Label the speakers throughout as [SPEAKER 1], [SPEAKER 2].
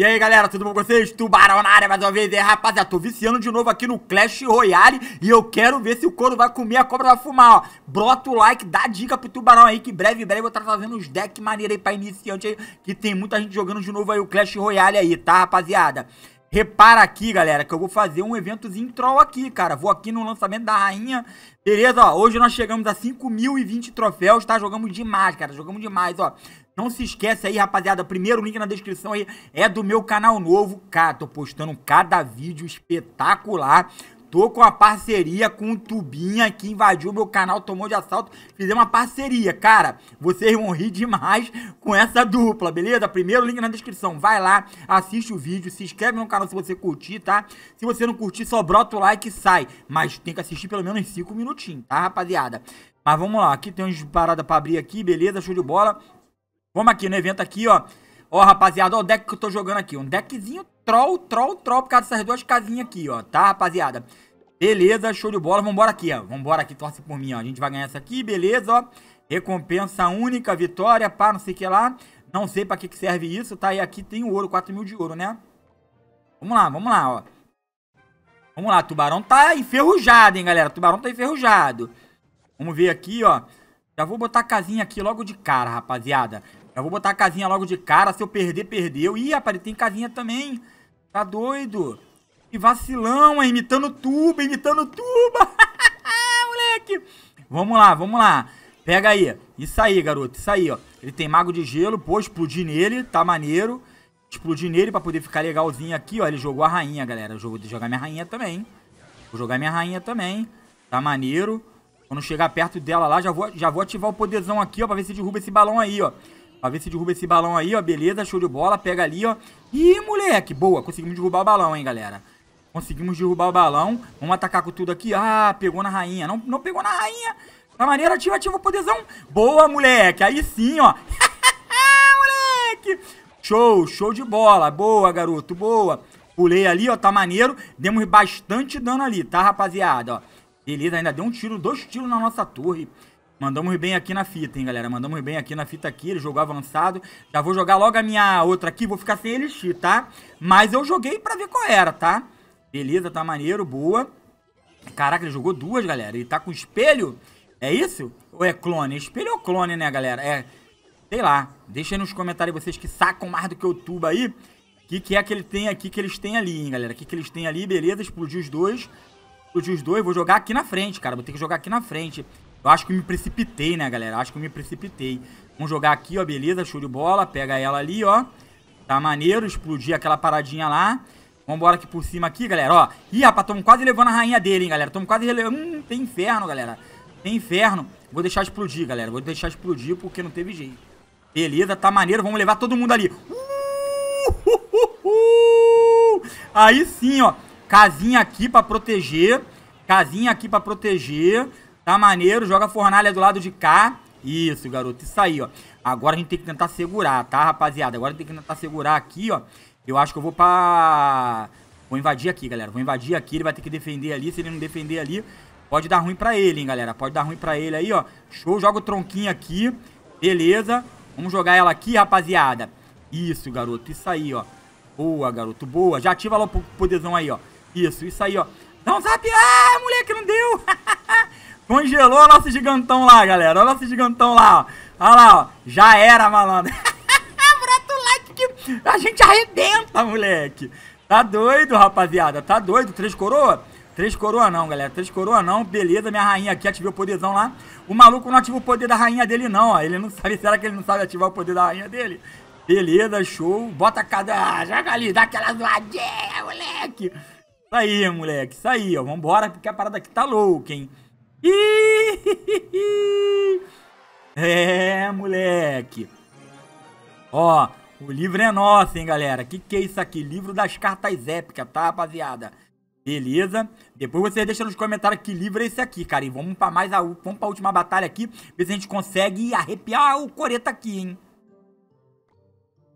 [SPEAKER 1] E aí galera, tudo bom com vocês? Tubarão na área mais uma vez, e rapaziada, tô viciando de novo aqui no Clash Royale E eu quero ver se o couro vai comer, a cobra vai fumar, ó Brota o like, dá dica pro tubarão aí, que breve, breve eu vou estar tá trazendo uns decks maneiros aí pra iniciante aí Que tem muita gente jogando de novo aí o Clash Royale aí, tá rapaziada? Repara aqui, galera, que eu vou fazer um eventozinho troll aqui, cara. Vou aqui no lançamento da rainha. Beleza, ó. Hoje nós chegamos a 5.020 troféus, tá? Jogamos demais, cara. Jogamos demais, ó. Não se esquece aí, rapaziada, primeiro link na descrição aí é do meu canal novo. Cara, tô postando cada vídeo espetacular. Tô com a parceria com o Tubinha que invadiu meu canal, tomou de assalto. Fizemos uma parceria, cara. Vocês vão rir demais com essa dupla, beleza? Primeiro link na descrição. Vai lá, assiste o vídeo, se inscreve no canal se você curtir, tá? Se você não curtir, só brota o like e sai. Mas tem que assistir pelo menos 5 minutinhos, tá, rapaziada? Mas vamos lá, aqui tem umas paradas pra abrir aqui, beleza? Show de bola. Vamos aqui no evento aqui, ó. Ó, rapaziada, ó o deck que eu tô jogando aqui. Um deckzinho troll, troll, troll, por causa dessas duas casinhas aqui, ó. Tá, rapaziada? Beleza, show de bola. Vambora aqui, ó. Vambora aqui, torce por mim, ó. A gente vai ganhar essa aqui, beleza, ó. Recompensa única, vitória, pá, não sei o que lá. Não sei pra que, que serve isso, tá? E aqui tem o ouro, 4 mil de ouro, né? Vamos lá, vamos lá, ó. Vamos lá, tubarão tá enferrujado, hein, galera. Tubarão tá enferrujado. Vamos ver aqui, ó. Já vou botar a casinha aqui logo de cara, rapaziada. Eu vou botar a casinha logo de cara. Se eu perder, perdeu. Ih, rapaz, tem casinha também. Tá doido. Que vacilão, hein? imitando tuba, imitando tuba. Moleque. Vamos lá, vamos lá. Pega aí. Isso aí, garoto. Isso aí, ó. Ele tem mago de gelo. Pô, explodir nele. Tá maneiro. Explodir nele pra poder ficar legalzinho aqui, ó. Ele jogou a rainha, galera. Jogou jogar minha rainha também. Vou jogar minha rainha também. Tá maneiro. Quando chegar perto dela lá, já vou, já vou ativar o poderzão aqui, ó, pra ver se derruba esse balão aí, ó. Pra ver se derruba esse balão aí, ó. Beleza, show de bola. Pega ali, ó. Ih, moleque. Boa, conseguimos derrubar o balão, hein, galera. Conseguimos derrubar o balão. Vamos atacar com tudo aqui. Ah, pegou na rainha. Não, não pegou na rainha. Tá maneiro, ativa, ativa o poderzão. Boa, moleque. Aí sim, ó. moleque. Show, show de bola. Boa, garoto, boa. Pulei ali, ó, tá maneiro. Demos bastante dano ali, tá, rapaziada, ó. Beleza, ainda deu um tiro, dois tiros na nossa torre. Mandamos bem aqui na fita, hein, galera. Mandamos bem aqui na fita aqui. Ele jogou avançado. Já vou jogar logo a minha outra aqui. Vou ficar sem elixir, tá? Mas eu joguei pra ver qual era, tá? Beleza, tá maneiro, boa. Caraca, ele jogou duas, galera. Ele tá com espelho? É isso? Ou é clone? Espelho ou clone, né, galera? É... Sei lá. Deixa aí nos comentários vocês que sacam mais do que o tubo aí. O que, que é que ele tem aqui que eles têm ali, hein, galera? O que, que eles têm ali? Beleza, explodiu os dois. Explodiu os dois. Vou jogar aqui na frente, cara. Vou ter que jogar aqui na frente. Eu acho que me precipitei, né, galera? Acho que me precipitei. Vamos jogar aqui, ó, beleza, show de bola. Pega ela ali, ó. Tá maneiro, explodir aquela paradinha lá. Vambora aqui por cima aqui, galera, ó. Ih, rapaz, tamo quase levando a rainha dele, hein, galera. Tamo quase levando... Hum, tem inferno, galera. Tem inferno. Vou deixar explodir, galera. Vou deixar explodir porque não teve jeito. Beleza, tá maneiro. Vamos levar todo mundo ali. Uh, uh, uh, Aí sim, ó. Casinha aqui pra proteger. Casinha aqui pra proteger. Tá maneiro, joga a fornalha do lado de cá. Isso, garoto, isso aí, ó. Agora a gente tem que tentar segurar, tá, rapaziada? Agora tem que tentar segurar aqui, ó. Eu acho que eu vou pra... Vou invadir aqui, galera. Vou invadir aqui, ele vai ter que defender ali. Se ele não defender ali, pode dar ruim pra ele, hein, galera. Pode dar ruim pra ele aí, ó. Show, joga o tronquinho aqui. Beleza. Vamos jogar ela aqui, rapaziada. Isso, garoto, isso aí, ó. Boa, garoto, boa. Já ativa lá o poderzão aí, ó. Isso, isso aí, ó. Dá um zap. Ah, moleque, não deu. Congelou o nosso gigantão lá, galera. Olha o nosso gigantão lá, ó. Olha lá, ó. Já era, malandro. Brota like que a gente arrebenta, moleque. Tá doido, rapaziada. Tá doido. Três coroa? Três coroa não, galera. Três coroa não. Beleza, minha rainha aqui. Ativei o poderzão lá. O maluco não ativa o poder da rainha dele, não, ó. Ele não sabe. Será que ele não sabe ativar o poder da rainha dele? Beleza, show. Bota cada. Ah, joga ali, dá aquela zoadinha, moleque. Isso aí, moleque. Isso aí, ó. Vambora, porque a parada aqui tá louca, hein. é, moleque. Ó, o livro é nosso, hein, galera. Que que é isso aqui? Livro das cartas épicas, tá, rapaziada? Beleza? Depois você deixa nos comentários que livro é esse aqui, cara. E vamos pra mais a, vamos pra última batalha aqui, ver se a gente consegue arrepiar o coreta aqui, hein.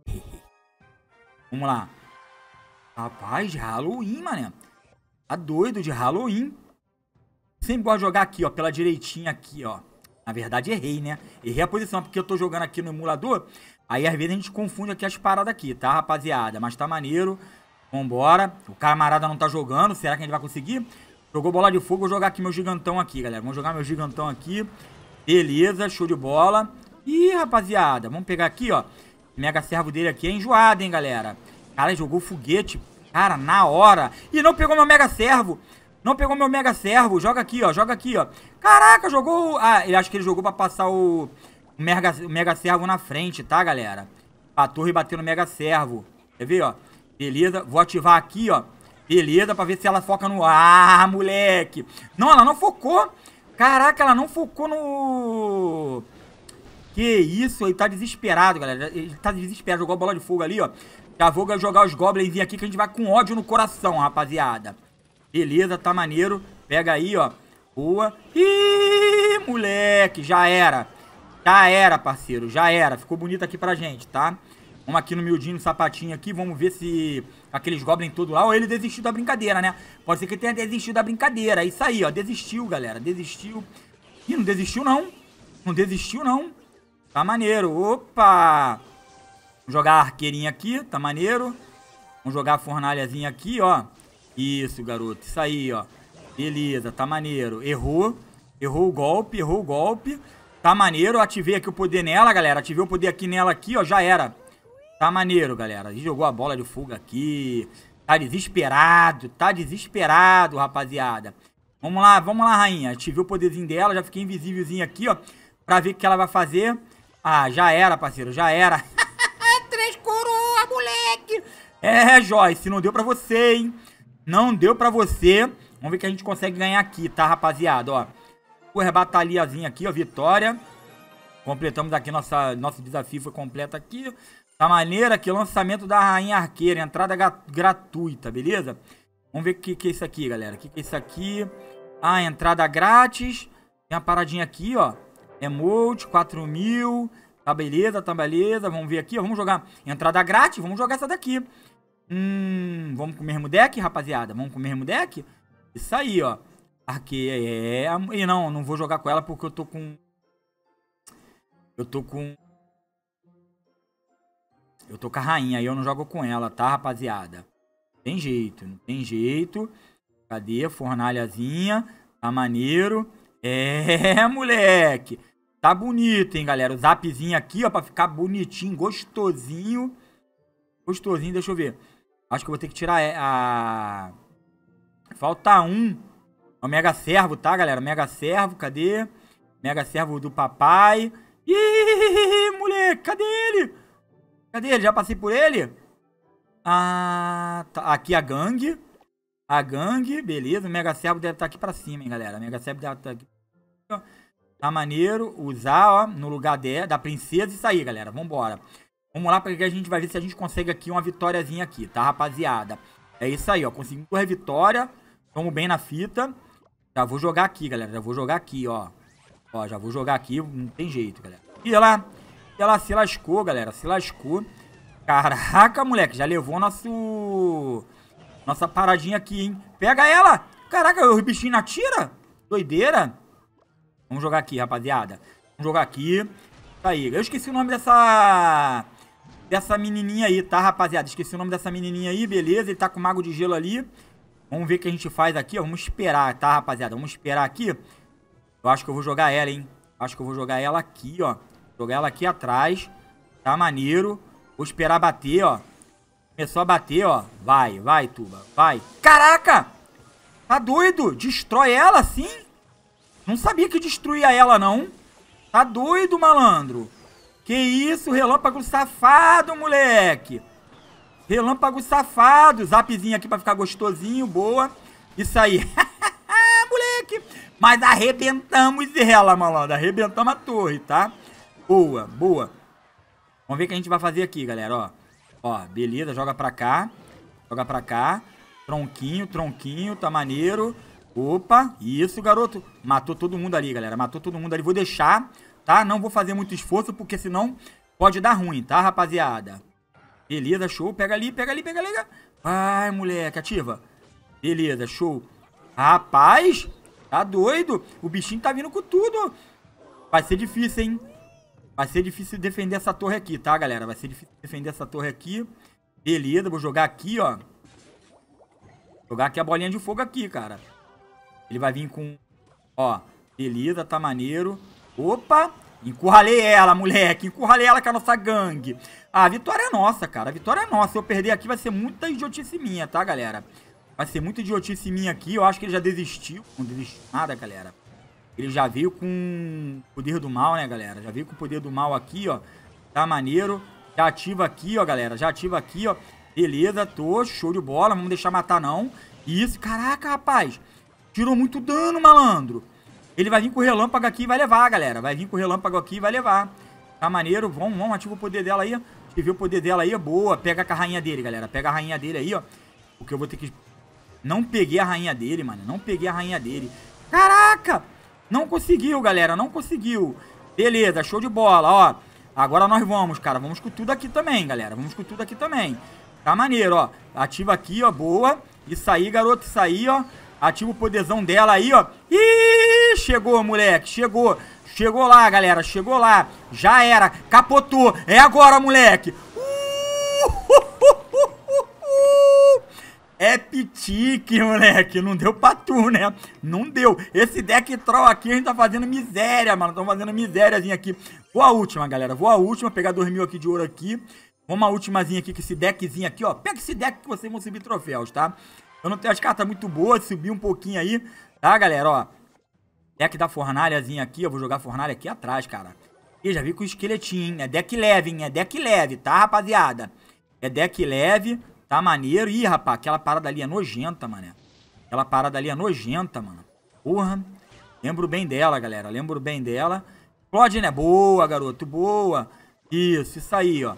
[SPEAKER 1] Vamos lá. Rapaz, Halloween, mané. Tá doido de Halloween. Sempre gosto de jogar aqui, ó, pela direitinha aqui, ó. Na verdade, errei, né? Errei a posição, porque eu tô jogando aqui no emulador. Aí, às vezes, a gente confunde aqui as paradas aqui, tá, rapaziada? Mas tá maneiro. Vambora. O camarada não tá jogando. Será que a gente vai conseguir? Jogou bola de fogo. Vou jogar aqui meu gigantão aqui, galera. Vamos jogar meu gigantão aqui. Beleza, show de bola. Ih, rapaziada, vamos pegar aqui, ó. Mega servo dele aqui é enjoado, hein, galera. Cara, jogou foguete, cara, na hora. E não pegou meu mega servo. Não pegou meu Mega Servo. Joga aqui, ó. Joga aqui, ó. Caraca, jogou... Ah, eu acho que ele jogou pra passar o Mega, o Mega Servo na frente, tá, galera? A torre bateu no Mega Servo. Quer ver, ó? Beleza. Vou ativar aqui, ó. Beleza, pra ver se ela foca no... Ah, moleque! Não, ela não focou. Caraca, ela não focou no... Que isso, ele tá desesperado, galera. Ele tá desesperado, jogou a bola de fogo ali, ó. Já vou jogar os goblins aqui que a gente vai com ódio no coração, rapaziada. Beleza, tá maneiro. Pega aí, ó. Boa. Ih, moleque, já era. Já era, parceiro, já era. Ficou bonito aqui pra gente, tá? Vamos aqui no miudinho, no sapatinho aqui. Vamos ver se aqueles goblins todo lá... Ou ele desistiu da brincadeira, né? Pode ser que ele tenha desistido da brincadeira. É isso aí, ó. Desistiu, galera. Desistiu. Ih, não desistiu, não. Não desistiu, não. Tá maneiro. Opa! Vamos jogar a arqueirinha aqui. Tá maneiro. Vamos jogar a fornalhazinha aqui, ó. Isso, garoto. Isso aí, ó. Beleza, tá maneiro. Errou. Errou o golpe, errou o golpe. Tá maneiro. Ativei aqui o poder nela, galera. Ativei o poder aqui nela aqui, ó. Já era. Tá maneiro, galera. jogou a bola de fuga aqui. Tá desesperado. Tá desesperado, rapaziada. Vamos lá, vamos lá, rainha. Ativei o poderzinho dela. Já fiquei invisívelzinho aqui, ó. Pra ver o que ela vai fazer. Ah, já era, parceiro. Já era. Três coroas, moleque. É, Joyce. Não deu pra você, hein. Não deu pra você. Vamos ver o que a gente consegue ganhar aqui, tá, rapaziada? Ó, por batalhazinha aqui, ó, vitória. Completamos aqui nossa, nosso desafio, foi completo aqui. Da tá maneira que lançamento da Rainha Arqueira, entrada gratuita, beleza? Vamos ver o que, que é isso aqui, galera. O que, que é isso aqui? Ah, entrada grátis. Tem uma paradinha aqui, ó. Emote, 4 mil. Tá beleza, tá beleza. Vamos ver aqui, ó. Vamos jogar entrada grátis. Vamos jogar essa daqui. Hum, vamos comer deck, rapaziada? Vamos comer deck. Isso aí, ó. Arqueia é... é e não, não vou jogar com ela porque eu tô com... Eu tô com... Eu tô com a rainha, aí eu não jogo com ela, tá, rapaziada? Tem jeito, não tem jeito. Cadê? Fornalhazinha. Tá maneiro. É, moleque. Tá bonito, hein, galera. O zapzinho aqui, ó, pra ficar bonitinho, gostosinho. Gostosinho, deixa eu ver. Acho que eu vou ter que tirar é, a... Falta um. O Mega Servo, tá, galera? Mega Servo, cadê? Mega Servo do papai. Ih, moleque, cadê ele? Cadê ele? Já passei por ele? Ah, tá. Aqui a gangue. A gangue, beleza. O Mega Servo deve estar tá aqui pra cima, hein, galera. O Mega Servo deve estar tá aqui. Tá maneiro. Usar, ó, no lugar de, da princesa. Isso aí, galera. Vambora. Vamos lá, porque a gente vai ver se a gente consegue aqui uma vitóriazinha aqui, tá, rapaziada? É isso aí, ó. Conseguimos a vitória. Tamo bem na fita. Já vou jogar aqui, galera. Já vou jogar aqui, ó. Ó, já vou jogar aqui. Não tem jeito, galera. E lá. E ela se lascou, galera. Se lascou. Caraca, moleque. Já levou nosso... Nossa paradinha aqui, hein? Pega ela! Caraca, o bichinho na tira? Doideira. Vamos jogar aqui, rapaziada. Vamos jogar aqui. Tá aí. Eu esqueci o nome dessa dessa menininha aí, tá, rapaziada? Esqueci o nome dessa menininha aí, beleza? Ele tá com o Mago de Gelo ali. Vamos ver o que a gente faz aqui, ó. Vamos esperar, tá, rapaziada? Vamos esperar aqui. Eu acho que eu vou jogar ela, hein? Acho que eu vou jogar ela aqui, ó. Jogar ela aqui atrás. Tá maneiro. Vou esperar bater, ó. Começou a bater, ó. Vai, vai, Tuba. Vai. Caraca! Tá doido? Destrói ela, sim? Não sabia que destruía ela, não. Tá doido, malandro. Que isso, relâmpago safado, moleque. Relâmpago safado. Zapzinho aqui pra ficar gostosinho, boa. Isso aí. moleque. Mas arrebentamos ela, malandro. Arrebentamos a torre, tá? Boa, boa. Vamos ver o que a gente vai fazer aqui, galera, ó. Ó, beleza, joga pra cá. Joga pra cá. Tronquinho, tronquinho, tá maneiro. Opa, isso, garoto. Matou todo mundo ali, galera. Matou todo mundo ali. Vou deixar tá? Não vou fazer muito esforço, porque senão pode dar ruim, tá, rapaziada? Beleza, show. Pega ali, pega ali, pega ali. Vai, moleque, ativa. Beleza, show. Rapaz, tá doido. O bichinho tá vindo com tudo. Vai ser difícil, hein? Vai ser difícil defender essa torre aqui, tá, galera? Vai ser difícil defender essa torre aqui. Beleza, vou jogar aqui, ó. Jogar aqui a bolinha de fogo aqui, cara. Ele vai vir com... Ó, beleza, tá maneiro. Opa! Encurralei ela, moleque. Encurralei ela com a nossa gangue. Ah, a vitória é nossa, cara. A vitória é nossa. Se eu perder aqui, vai ser muita idiotice minha, tá, galera? Vai ser muita idiotice minha aqui. Eu acho que ele já desistiu. Não desistiu nada, galera. Ele já veio com o poder do mal, né, galera? Já veio com o poder do mal aqui, ó. Tá maneiro. Já ativa aqui, ó, galera. Já ativa aqui, ó. Beleza, tô. Show de bola. Vamos deixar matar, não. Isso. Caraca, rapaz. Tirou muito dano, malandro. Ele vai vir com o relâmpago aqui e vai levar, galera. Vai vir com o relâmpago aqui e vai levar. Tá maneiro. Vamos, vamos. Ativa o poder dela aí. Ativei o poder dela aí. Boa. Pega a rainha dele, galera. Pega a rainha dele aí, ó. Porque eu vou ter que... Não peguei a rainha dele, mano. Não peguei a rainha dele. Caraca! Não conseguiu, galera. Não conseguiu. Beleza. Show de bola, ó. Agora nós vamos, cara. Vamos com tudo aqui também, galera. Vamos com tudo aqui também. Tá maneiro, ó. Ativa aqui, ó. Boa. Isso aí, garoto. Isso aí, ó. Ativa o poderzão dela aí, ó. Ih! chegou, moleque, chegou. Chegou lá, galera, chegou lá. Já era, capotou. É agora, moleque. Uh, é pitique, moleque. Não deu pra tu, né? Não deu. Esse deck troll aqui, a gente tá fazendo miséria, mano. Estamos fazendo misériazinha aqui. Vou a última, galera. Vou a última. Pegar dois mil aqui de ouro aqui. Vamos a ultimazinha aqui, que esse deckzinho aqui, ó. Pega esse deck que vocês vão subir troféus, tá? Eu não tenho as cartas muito boas. Subir um pouquinho aí. Tá, galera, ó. Deck da fornalhazinha aqui, eu vou jogar fornalha aqui atrás, cara. E já vi com o esqueletinho, hein? É deck leve, hein? É deck leve, tá, rapaziada? É deck leve, tá maneiro. Ih, rapaz, aquela parada ali é nojenta, mané. Aquela parada ali é nojenta, mano. Porra. Lembro bem dela, galera. Lembro bem dela. Explode, né? Boa, garoto. Boa. Isso, isso aí, ó.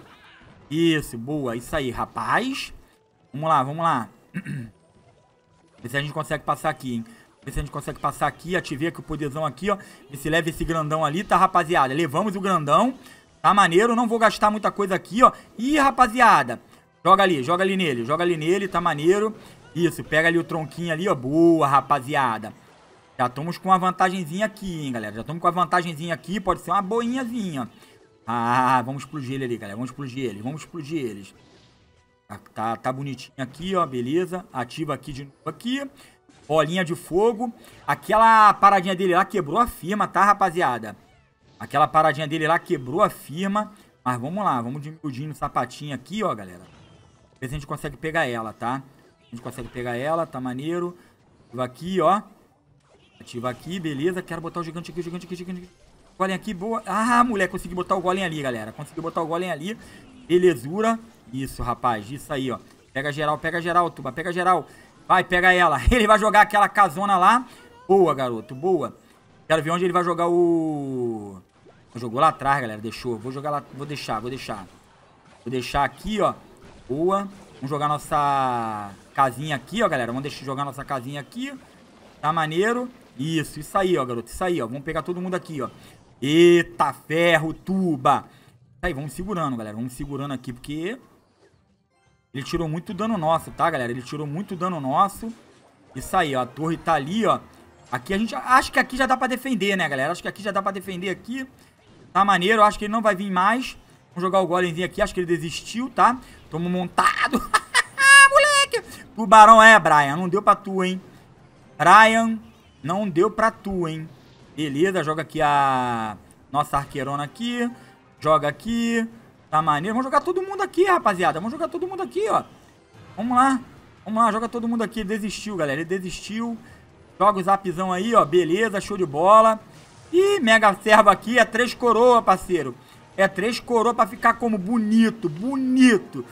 [SPEAKER 1] Isso, boa. Isso aí, rapaz. Vamos lá, vamos lá. Ver se a gente consegue passar aqui, hein? Ver se a gente consegue passar aqui, ativei aqui o poderzão aqui, ó. se leve esse grandão ali, tá, rapaziada? Levamos o grandão. Tá maneiro, não vou gastar muita coisa aqui, ó. Ih, rapaziada. Joga ali, joga ali nele, joga ali nele, tá maneiro. Isso, pega ali o tronquinho ali, ó. Boa, rapaziada. Já estamos com uma vantagenzinha aqui, hein, galera. Já estamos com a vantagenzinha aqui, pode ser uma boinhazinha. Ah, vamos explodir ele ali, galera. Vamos explodir ele, vamos explodir eles. Tá, tá, tá bonitinho aqui, ó, beleza. Ativa aqui de novo aqui. Bolinha de fogo. Aquela paradinha dele lá quebrou a firma, tá, rapaziada? Aquela paradinha dele lá quebrou a firma. Mas vamos lá, vamos diminuindo o sapatinho aqui, ó, galera. Ver se a gente consegue pegar ela, tá? A gente consegue pegar ela, tá maneiro. Ativa aqui, ó. Ativa aqui, beleza. Quero botar o gigante aqui, o gigante aqui, o gigante aqui. Golem aqui, boa. Ah, moleque, consegui botar o golem ali, galera. Consegui botar o golem ali. Belezura. Isso, rapaz. Isso aí, ó. Pega geral, pega geral, Tuba. Pega geral. Vai, pega ela. Ele vai jogar aquela casona lá. Boa, garoto, boa. Quero ver onde ele vai jogar o... Jogou lá atrás, galera. Deixou. Vou jogar lá. Vou deixar, vou deixar. Vou deixar aqui, ó. Boa. Vamos jogar nossa casinha aqui, ó, galera. Vamos deixar jogar nossa casinha aqui. Tá maneiro. Isso, isso aí, ó, garoto. Isso aí, ó. Vamos pegar todo mundo aqui, ó. Eita, ferro, tuba. Aí, vamos segurando, galera. Vamos segurando aqui, porque ele tirou muito dano nosso, tá, galera? Ele tirou muito dano nosso. Isso aí, ó. A torre tá ali, ó. Aqui a gente... Acho que aqui já dá pra defender, né, galera? Acho que aqui já dá pra defender aqui. Tá maneiro. Acho que ele não vai vir mais. Vamos jogar o golemzinho aqui. Acho que ele desistiu, tá? Tamo montado. Moleque! Tubarão é, Brian. Não deu pra tu, hein? Brian, não deu pra tu, hein? Beleza. Joga aqui a... Nossa arqueirona aqui. Joga aqui. Tá maneiro? Vamos jogar todo mundo aqui, rapaziada. Vamos jogar todo mundo aqui, ó. Vamos lá. Vamos lá, joga todo mundo aqui. Ele desistiu, galera. Ele desistiu. Joga o zapzão aí, ó. Beleza, show de bola. E mega serva aqui é três coroa, parceiro. É três coroa pra ficar como bonito, bonito.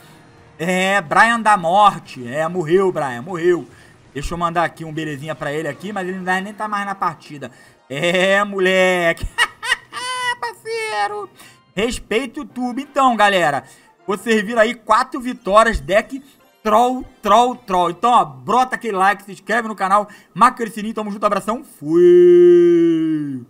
[SPEAKER 1] É, Brian da morte. É, morreu, Brian, morreu. Deixa eu mandar aqui um belezinha pra ele aqui, mas ele nem tá mais na partida. É, moleque. parceiro. Respeita o tubo. Então, galera, vocês viram aí quatro vitórias, deck troll, troll, troll. Então, ó, brota aquele like, se inscreve no canal, marca o sininho, tamo junto, abração, fui!